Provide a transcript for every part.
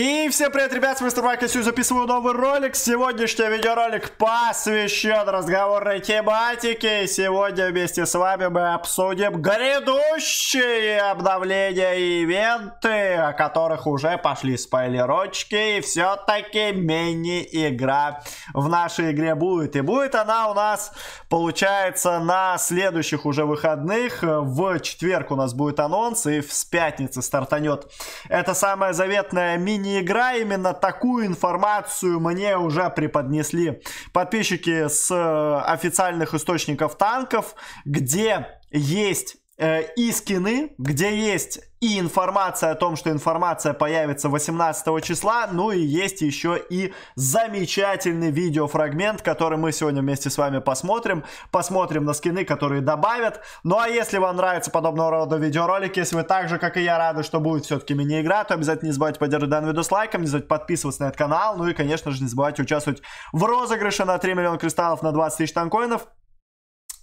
И всем привет, ребят, с Мистер Майк, я записываю новый ролик. Сегодняшний видеоролик посвящен разговорной тематике. Сегодня вместе с вами мы обсудим грядущие обновления и ивенты, о которых уже пошли спойлерочки. И все-таки мини-игра в нашей игре будет. И будет она у нас, получается, на следующих уже выходных. В четверг у нас будет анонс, и с пятницы стартанет эта самая заветная мини не игра, именно такую информацию мне уже преподнесли подписчики с э, официальных источников танков, где есть Э, и скины, где есть и информация о том, что информация появится 18 числа, ну и есть еще и замечательный видеофрагмент, который мы сегодня вместе с вами посмотрим. Посмотрим на скины, которые добавят. Ну а если вам нравится подобного рода видеоролики, если вы так же, как и я, рады, что будет все-таки мини-игра, то обязательно не забывайте поддерживать данный видос лайком, не забывайте подписываться на этот канал, ну и, конечно же, не забывайте участвовать в розыгрыше на 3 миллиона кристаллов на 20 тысяч танкоинов.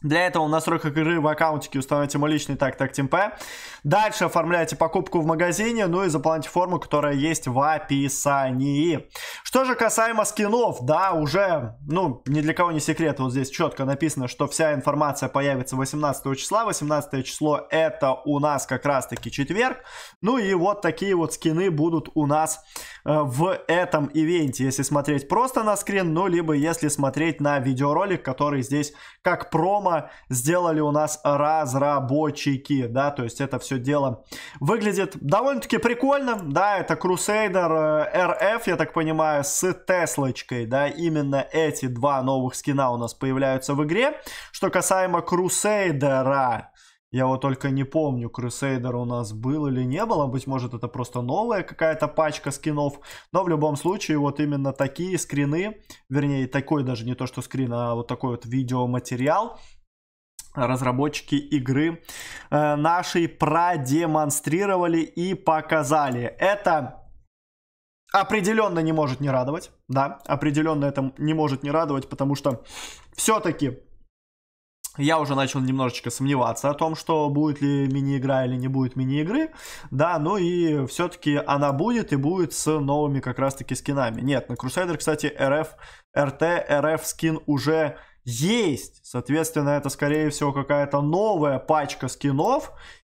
Для этого в настройках игры в аккаунтике установите мой личный так так темпе. Дальше оформляйте покупку в магазине, ну и заполните форму, которая есть в описании. Что же касаемо скинов, да, уже, ну, ни для кого не секрет, вот здесь четко написано, что вся информация появится 18 числа. 18 число это у нас как раз-таки четверг. Ну и вот такие вот скины будут у нас э, в этом ивенте, если смотреть просто на скрин, ну, либо если смотреть на видеоролик, который здесь как промо сделали у нас разработчики, да, то есть это все дело выглядит довольно-таки прикольно, да, это Crusader RF, э, я так понимаю, с Теслочкой, да, именно эти два новых скина у нас появляются в игре. Что касаемо Crusader, я вот только не помню, Crusader у нас был или не было. Быть может, это просто новая какая-то пачка скинов. Но в любом случае, вот именно такие скрины, вернее, такой даже не то, что скрин, а вот такой вот видеоматериал разработчики игры э, нашей продемонстрировали и показали. Это определенно не может не радовать, да, определенно это не может не радовать, потому что все-таки я уже начал немножечко сомневаться о том, что будет ли мини-игра или не будет мини-игры. Да, ну и все-таки она будет и будет с новыми как раз-таки скинами. Нет, на ну Crusader, кстати, РФ, РТ, РФ скин уже есть. Соответственно, это, скорее всего, какая-то новая пачка скинов.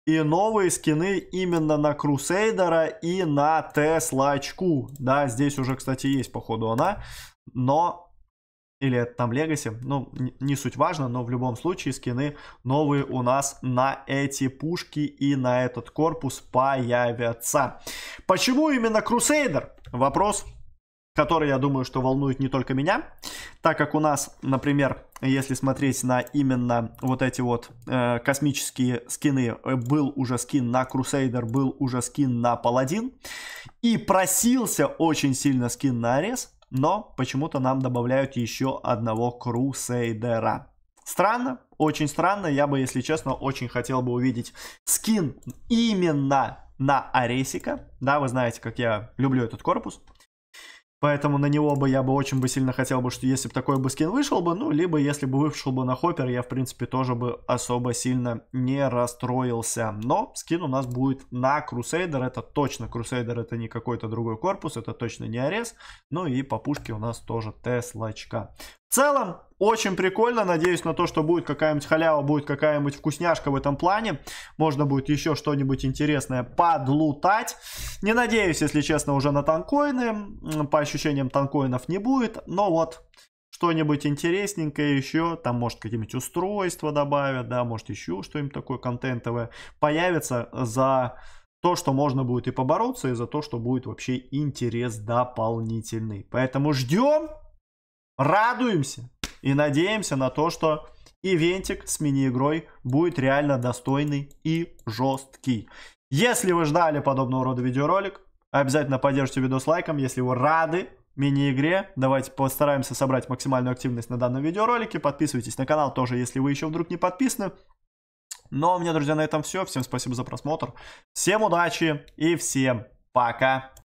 И новые скины именно на Крусейдера и на Теслачку. Да, здесь уже, кстати, есть, походу, она. Но или это там Legacy, ну, не суть важно, но в любом случае скины новые у нас на эти пушки и на этот корпус появятся. Почему именно Crusader? Вопрос, который, я думаю, что волнует не только меня так как у нас, например, если смотреть на именно вот эти вот э, космические скины, э, был уже скин на Crusader, был уже скин на Паладин, и просился очень сильно скин на Арес, но почему-то нам добавляют еще одного Крусейдера. Странно, очень странно, я бы, если честно, очень хотел бы увидеть скин именно на Аресика, да, вы знаете, как я люблю этот корпус, Поэтому на него бы я бы очень бы сильно хотел бы, что если бы такой бы скин вышел бы, ну, либо если бы вышел бы на Хоппер, я, в принципе, тоже бы особо сильно не расстроился. Но скин у нас будет на Крусейдер, это точно Крусейдер, это не какой-то другой корпус, это точно не Арес. Ну и по пушке у нас тоже Теслачка. В целом, очень прикольно, надеюсь на то, что будет какая-нибудь халява, будет какая-нибудь вкусняшка в этом плане. Можно будет еще что-нибудь интересное подлутать. Не надеюсь, если честно, уже на танкоины. По ощущениям танкоинов не будет, но вот что-нибудь интересненькое еще, там может какие-нибудь устройства добавят, да, может еще что-нибудь такое контентовое появится за то, что можно будет и побороться, и за то, что будет вообще интерес дополнительный. Поэтому ждем, радуемся и надеемся на то, что ивентик с мини-игрой будет реально достойный и жесткий. Если вы ждали подобного рода видеоролик, обязательно поддержите с лайком, если вы рады мини-игре. Давайте постараемся собрать максимальную активность на данном видеоролике. Подписывайтесь на канал тоже, если вы еще вдруг не подписаны. Ну а у меня, друзья, на этом все. Всем спасибо за просмотр. Всем удачи и всем пока.